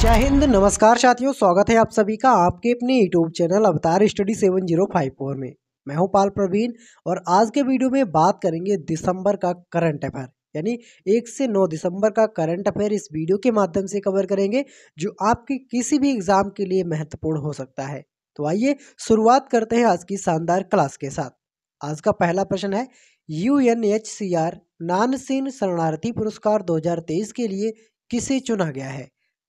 जय हिंद नमस्कार साथियों स्वागत है आप सभी का आपके अपने YouTube channel Avatar study seven zero five four में मैं हूं पाल प्रवीण और आज के वीडियो में बात करेंगे दिसंबर का करंट अफेयर यानी एक से नौ दिसंबर का करंट अफेयर इस वीडियो के माध्यम से कवर करेंगे जो आपके किसी भी एग्ज़ाम के लिए महत्वपूर्ण हो सकता है तो आइए शुरुआत करते हैं आज की शानदार क्लास के साथ आज का पहला प्रश्न है U N H C R Nansen शरणार्थी पुरस्कार 2023 के लिए किसे चुना गया है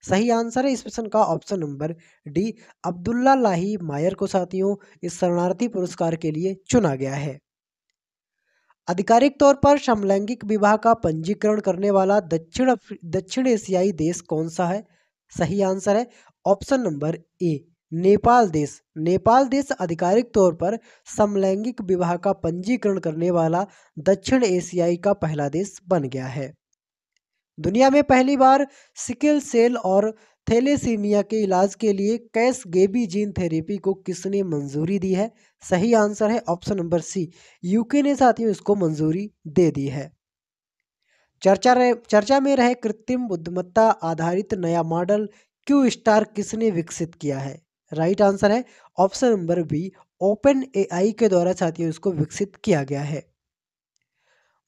सही आंसर है इस प्रश्न का ऑप्शन नंबर डी अब्दुल्ला लाही मायर को साथियों इस शरणार्थी पुरस्कार के लिए चुना गया है आधिकारिक तौर पर समलैंगिक विवाह का पंजीकरण करने वाला दक्षिण दक्षिण एशियाई देश कौन सा है सही आंसर है ऑप्शन नंबर ए नेपाल देश नेपाल देश आधिकारिक तौर पर समलैंगिक विवाह का पंजीकरण करने वाला दक्षिण एशियाई का पहला देश बन गया है दुनिया में पहली बार सिकल सेल और थैलेसीमिया के इलाज के लिए कैश गेबी जीन थेरेपी को किसने मंजूरी दी है सही आंसर है ऑप्शन नंबर सी यूके ने साथियों इसको मंजूरी दे दी है चर्चा रहे चर्चा में रहे कृत्रिम बुद्धिमत्ता आधारित नया मॉडल क्यू स्टार किसने विकसित किया है राइट आंसर है option number B open AI के द्वारा साथियों इसको विकसित किया गया है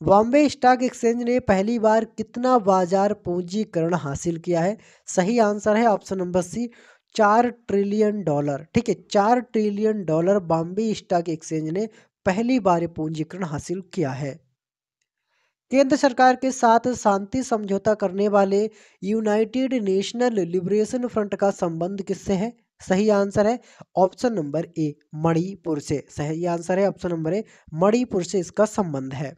बॉम्बे स्टॉक एक्सचेंज ने पहली बार कितना बाजार पूंजीकरण हासिल किया है सही आंसर है ऑप्शन नंबर सी चार ट्रिलियन डॉलर ठीक है चार trillion dollar Bombay stock exchange ने पहली बार पूंजीकरण हासिल किया है केंद्र सरकार के साथ शांति समझौता करने वाले यूनाइटेड नेशनल लिबरेशन फ्रंट का संबंध किससे है सही आंसर है ऑप्शन नंबर ए मणिपुर से सही आंसर है ऑप्शन नंबर ए मणिपुर से इसका संबंध है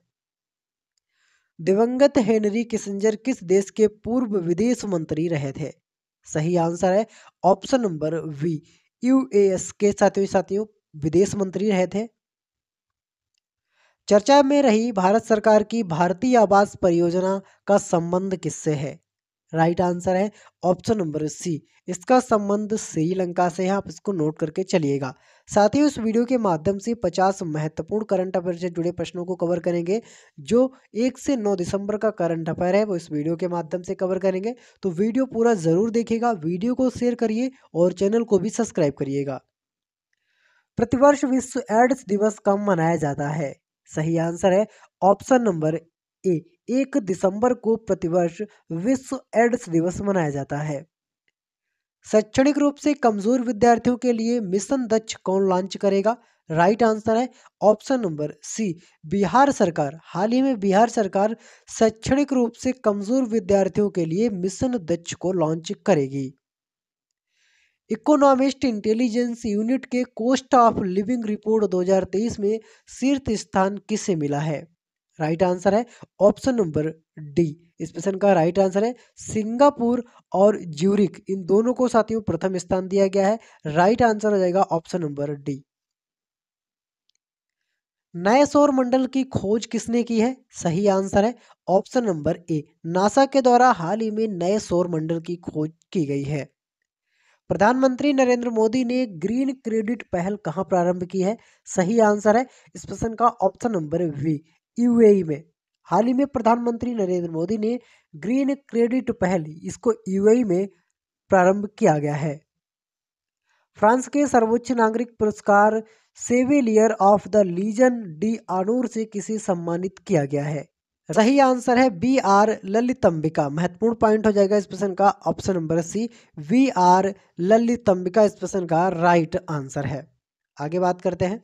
दिवंगत हेनरी किसिंजर किस देश के पूर्व विदेश मंत्री रहे थे सही आंसर है ऑप्शन नंबर वी यूएस के साथियों साथियों विदेश मंत्री रहे थे चर्चा में रही भारत सरकार की भारतीय आवास परियोजना का संबंध किससे है राइट आंसर है ऑप्शन नंबर सी इसका संबंध श्रीलंका से है आप इसको नोट करके चलिएगा साथ ही उस वीडियो के माध्यम से 50 महत्वपूर्ण करंट अफेयर से जुड़े प्रश्नों को कवर करेंगे जो 1 से 9 दिसंबर का करंट अफेयर है वो इस वीडियो के माध्यम से कवर करेंगे तो वीडियो पूरा ज़रूर देखेगा वीडियो को शेयर करिए और चैनल को भी सब्सक्राइब करिएगा प्रतिवर्ष विश्व एड्स दिवस कब मनाया जाता है सही आंसर है ऑप्शन नंबर ए एक दिसंबर को प्रतिवर्ष विश्व एड्स दिवस मनाया जाता है शैक्षणिक रूप से कमजोर विद्यार्थियों के लिए मिशन दक्ष कौन लॉन्च करेगा राइट आंसर है ऑप्शन नंबर सी बिहार सरकार हाल ही में बिहार सरकार शैक्षणिक रूप से कमजोर विद्यार्थियों के लिए मिशन दक्ष को लॉन्च करेगी इकोनॉमिस्ट इंटेलिजेंस यूनिट के कोस्ट ऑफ लिविंग रिपोर्ट 2023 में शीर्ष स्थान किसे मिला है राइट आंसर है ऑप्शन नंबर डी इस प्रश्न का राइट आंसर है सिंगापुर और ज्यूरिक इन दोनों को साथियों प्रथम स्थान दिया गया है राइट आंसर हो जाएगा ऑप्शन नंबर डी नए सौर मंडल की खोज किसने की है सही आंसर है ऑप्शन नंबर ए नासा के द्वारा हाल ही में नए सौर मंडल की खोज की गई है प्रधानमंत्री नरेंद्र मोदी ने ग्रीन क्रेडिट पहल कहाँ प्रारंभ की है सही आंसर है इस प्रश्न का ऑप्शन नंबर वी यूएई में हाल ही में प्रधानमंत्री नरेंद्र मोदी ने ग्रीन क्रेडिट पहल इसको यूएई में प्रारंभ किया गया है फ्रांस के सर्वोच्च नागरिक पुरस्कार chevalier of the legion de honneur से किसे सम्मानित किया गया है सही आंसर है बी आर ललितंबिका महत्वपूर्ण पॉइंट हो जाएगा इस प्रश्न का option number C V R Lalithambika इस प्रश्न का राइट आंसर है आगे बात करते हैं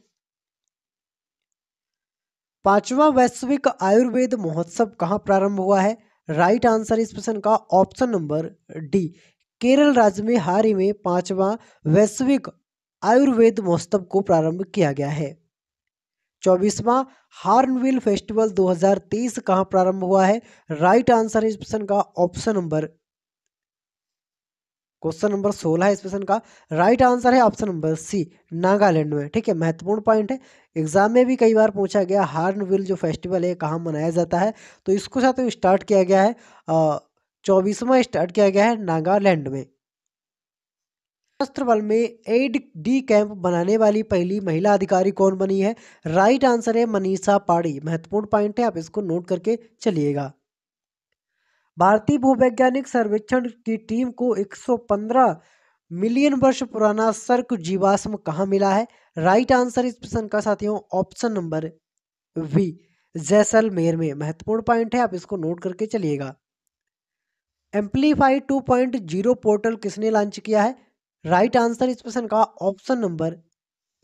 पांचवा वैश्विक आयुर्वेद महोत्सव कहाँ प्रारंभ हुआ है राइट आंसर इस प्रश्न का ऑप्शन नंबर डी केरल राज्य में हाल ही में पांचवा वैश्विक आयुर्वेद महोत्सव को प्रारंभ किया गया है चौबीसवा हार्नविल फेस्टिवल 2023 कहाँ प्रारंभ हुआ है राइट आंसर इस प्रश्न का ऑप्शन नंबर क्वेश्चन नंबर सोलह इस क्वेश्चन का राइट आंसर है ऑप्शन नंबर सी नागालैंड में ठीक है महत्वपूर्ण पॉइंट है एग्जाम में भी कई बार पूछा गया हार्नविल जो फेस्टिवल है कहाँ मनाया जाता है तो इसको साथ स्टार्ट किया गया है चौबीसवा स्टार्ट किया गया है नागालैंड में बल में एड डी कैंप बनाने वाली पहली महिला अधिकारी कौन बनी है राइट आंसर है मनीषा पाड़ी महत्वपूर्ण पॉइंट है आप इसको नोट करके चलिएगा भारतीय भूवैज्ञानिक सर्वेक्षण की टीम को 115 मिलियन वर्ष पुराना सर्क जीवाश्म कहाँ मिला है राइट आंसर इस प्रश्न का साथियों ऑप्शन नंबर वी जैसलमेर में महत्वपूर्ण पॉइंट है आप इसको नोट करके चलिएगा एम्पलीफाई जीरो पोर्टल किसने लॉन्च किया है राइट आंसर इस प्रश्न का ऑप्शन नंबर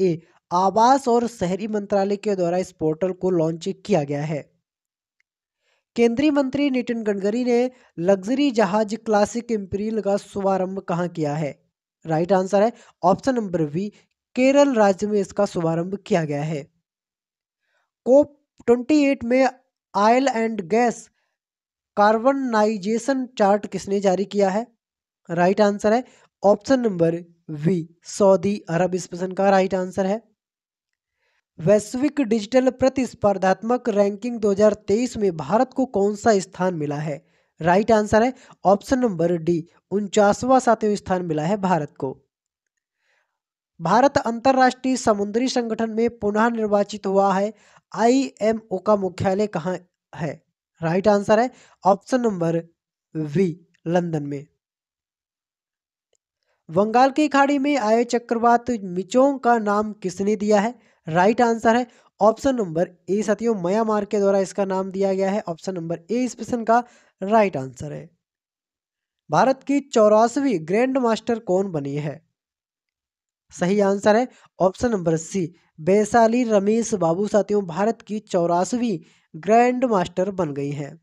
ए आवास और शहरी मंत्रालय के द्वारा इस पोर्टल को लॉन्च किया गया है केंद्रीय मंत्री नितिन गडकरी ने लग्जरी जहाज क्लासिक इंपीरियल का शुभारंभ कहाँ किया है राइट आंसर है ऑप्शन नंबर बी केरल राज्य में इसका शुभारंभ किया गया है कोप 28 में oil and gas carbonisation chart किसने जारी किया है राइट आंसर है option number B Saudi Arab इस प्रश्न का राइट आंसर है वैश्विक डिजिटल प्रतिस्पर्धात्मक रैंकिंग 2023 में भारत को कौन सा स्थान मिला है राइट आंसर है ऑप्शन नंबर डी उनचासवा सातवें स्थान मिला है भारत को भारत अंतर्राष्ट्रीय समुद्री संगठन में पुनः निर्वाचित हुआ है आईएमओ का मुख्यालय कहाँ है राइट आंसर है ऑप्शन नंबर वी लंदन में बंगाल की खाड़ी में आए चक्रवात मिचोंग का नाम किसने दिया है राइट आंसर है ऑप्शन नंबर ए साथियों म्यांमार के द्वारा इसका नाम दिया गया है ऑप्शन नंबर ए इस प्रश्न का राइट आंसर है भारत की चौरासवी ग्रैंड मास्टर कौन बनी है सही आंसर है option number C Vaishali Ramesh Babu साथियों भारत की चौरासवीं ग्रैंड मास्टर बन गई हैं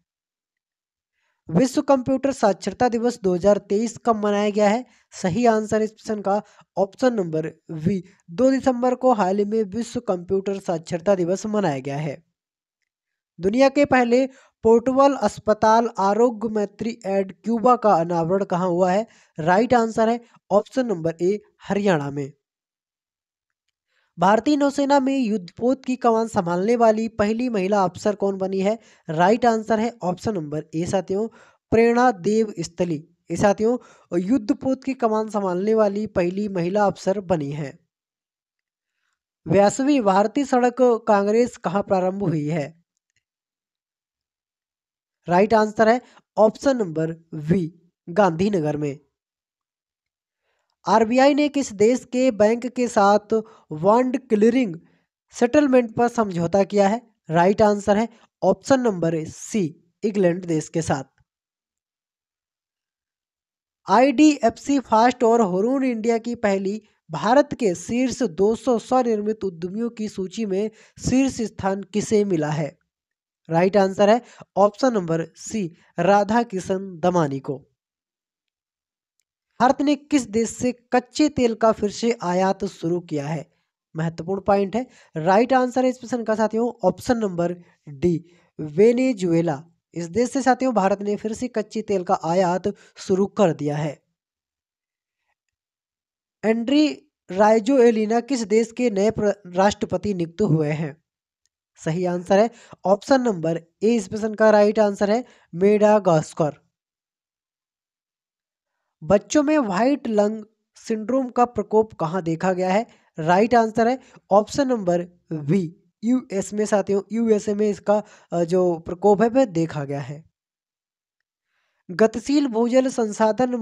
विश्व कंप्यूटर साक्षरता दिवस 2023 कब मनाया गया है सही आंसर इस प्रश्न का ऑप्शन नंबर वी दो दिसंबर को हाल ही में विश्व कंप्यूटर साक्षरता दिवस मनाया गया है दुनिया के पहले पोर्टबल अस्पताल आरोग्य मैत्री एड क्यूबा का अनावरण कहाँ हुआ है राइट आंसर है ऑप्शन नंबर ए हरियाणा में भारतीय नौसेना में युद्धपोत की कमान संभालने वाली पहली महिला अफसर कौन बनी है राइट आंसर है ऑप्शन नंबर ए साथियों प्रेरणा देव स्थली ये साथियों युद्धपोत की कमान संभालने वाली पहली महिला अफसर बनी है व्यासवी भारतीय सड़क कांग्रेस कहाँ प्रारंभ हुई है राइट आंसर है ऑप्शन नंबर वी गांधीनगर में आरबीआई ने किस देश के बैंक के साथ बॉन्ड क्लियरिंग सेटलमेंट पर समझौता किया है राइट आंसर है ऑप्शन नंबर सी इंग्लैंड देश के साथ आईडीएफसी फास्ट और हरून इंडिया की पहली भारत के शीर्ष 200 स्वनिर्मित उद्यमियों की सूची में शीर्ष स्थान किसे मिला है राइट आंसर है option number C Radha Kishan Damani को भारत ने किस देश से कच्चे तेल का फिर से आयात शुरू किया है महत्वपूर्ण पॉइंट है राइट आंसर है इस प्रश्न का साथियों ऑप्शन नंबर डी वेनेजुएला इस देश से साथियों भारत ने फिर से कच्चे तेल का आयात शुरू कर दिया है एंड्री राइजो एलिना किस देश के नए राष्ट्रपति नियुक्त हुए हैं सही आंसर है ऑप्शन नंबर ए इस प्रश्न का राइट आंसर है मेडागास्कर बच्चों में व्हाइट लंग सिंड्रोम का प्रकोप कहाँ देखा गया है राइट आंसर है ऑप्शन नंबर बी यूएस में साथियों यूएसए में इसका जो प्रकोप है वह देखा गया है गतिशील भूजल संसाधन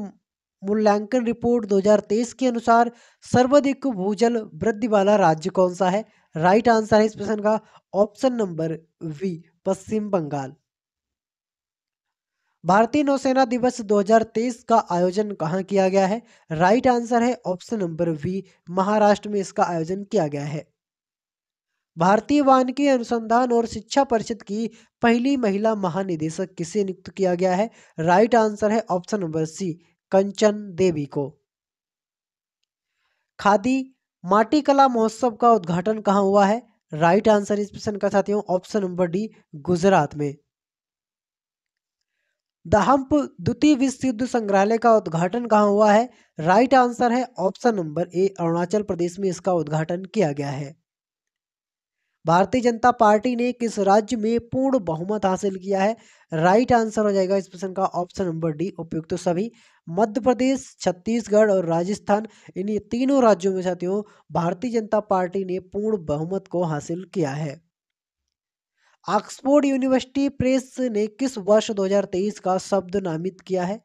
मूल्यांकन रिपोर्ट 2023 के अनुसार सर्वाधिक भूजल वृद्धि वाला राज्य कौन सा है राइट आंसर है इस प्रश्न का option number B Paschim Bengal भारतीय नौसेना दिवस 2023 का आयोजन कहाँ किया गया है राइट आंसर है ऑप्शन नंबर वी महाराष्ट्र में इसका आयोजन किया गया है भारतीय वानकी अनुसंधान और शिक्षा परिषद की पहली महिला महानिदेशक किसे नियुक्त किया गया है राइट आंसर है option number C Kanchan Devi को खादी माटी कला महोत्सव का उद्घाटन कहाँ हुआ है राइट आंसर इस प्रश्न का साथियों ऑप्शन नंबर डी गुजरात में द हम्प द्वितीय विश्व युद्ध संग्रहालय का उद्घाटन कहाँ हुआ है राइट आंसर है option number A Arunachal Pradesh में इसका उद्घाटन किया गया है भारतीय जनता पार्टी ने किस राज्य में पूर्ण बहुमत हासिल किया है राइट आंसर हो जाएगा इस प्रश्न का ऑप्शन नंबर डी उपयुक्त तो सभी मध्य प्रदेश छत्तीसगढ़ और राजस्थान इन तीनों राज्यों में साथियों भारतीय जनता पार्टी ने पूर्ण बहुमत को हासिल किया है ऑक्सफोर्ड यूनिवर्सिटी प्रेस ने किस वर्ष 2023 का शब्द नामित किया है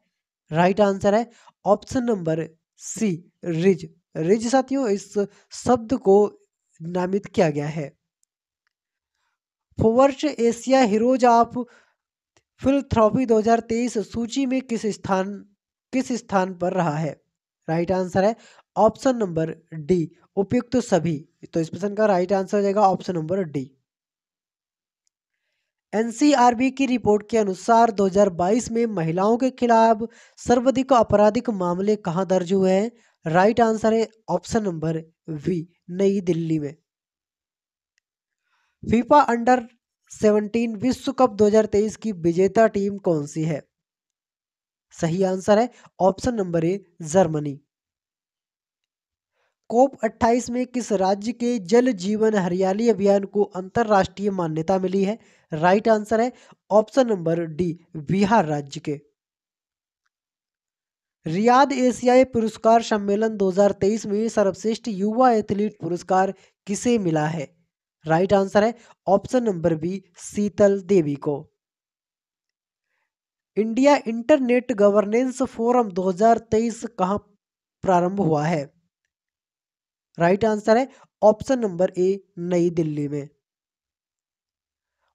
राइट आंसर है option number C rizz rizz साथियों इस शब्द को नामित किया गया है Forbes Asia heroes of philanthropy 2023 सूची में किस स्थान किस स्थान पर रहा है राइट आंसर है ऑप्शन नंबर डी उपयुक्त सभी तो इस प्रश्न का राइट आंसर हो जाएगा ऑप्शन नंबर डी एनसीआरबी की रिपोर्ट के अनुसार 2022 में महिलाओं के खिलाफ सर्वाधिक आपराधिक मामले कहां दर्ज हुए हैं राइट आंसर है ऑप्शन नंबर वी नई दिल्ली में फीफा अंडर 17 विश्व कप 2023 की विजेता टीम कौन सी है सही आंसर है option number A Germany COP 28 में किस राज्य के जल जीवन हरियाली अभियान को अंतर्राष्ट्रीय मान्यता मिली है राइट आंसर है ऑप्शन नंबर डी बिहार राज्य के रियाद एशियाई पुरस्कार सम्मेलन 2023 में सर्वश्रेष्ठ युवा एथलीट पुरस्कार किसे मिला है राइट आंसर है option number B Sheetal Devi को इंडिया इंटरनेट गवर्नेंस फोरम 2023 कहां प्रारंभ हुआ है राइट आंसर है ऑप्शन नंबर ए नई दिल्ली में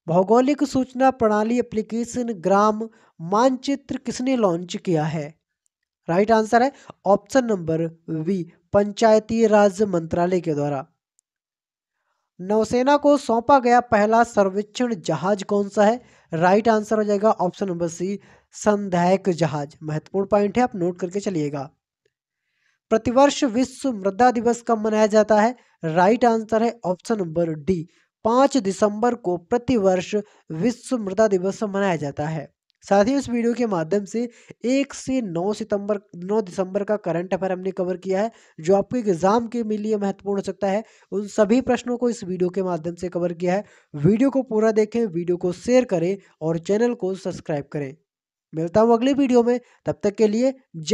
भौगोलिक सूचना प्रणाली एप्लीकेशन ग्राम मानचित्र किसने लॉन्च किया है राइट आंसर है ऑप्शन नंबर बी पंचायती राज मंत्रालय के द्वारा नौसेना को सौंपा गया पहला सर्वेक्षण जहाज कौन सा है राइट आंसर हो जाएगा ऑप्शन नंबर सी संधायक जहाज महत्वपूर्ण पॉइंट है आप नोट करके चलिएगा प्रतिवर्ष विश्व मृदा दिवस कब मनाया जाता है राइट आंसर है ऑप्शन नंबर डी पांच दिसंबर को प्रतिवर्ष विश्व मृदा दिवस मनाया जाता है साथ ही इस वीडियो के माध्यम से एक से नौ सितंबर नौ दिसंबर का करंट अफेयर हमने कवर किया है जो आपके एग्जाम के लिए महत्वपूर्ण हो सकता है उन सभी प्रश्नों को इस वीडियो के माध्यम से कवर किया है वीडियो को पूरा देखें वीडियो को शेयर करें और चैनल को सब्सक्राइब करें मिलता हूँ अगले वीडियो में तब तक के लिए जय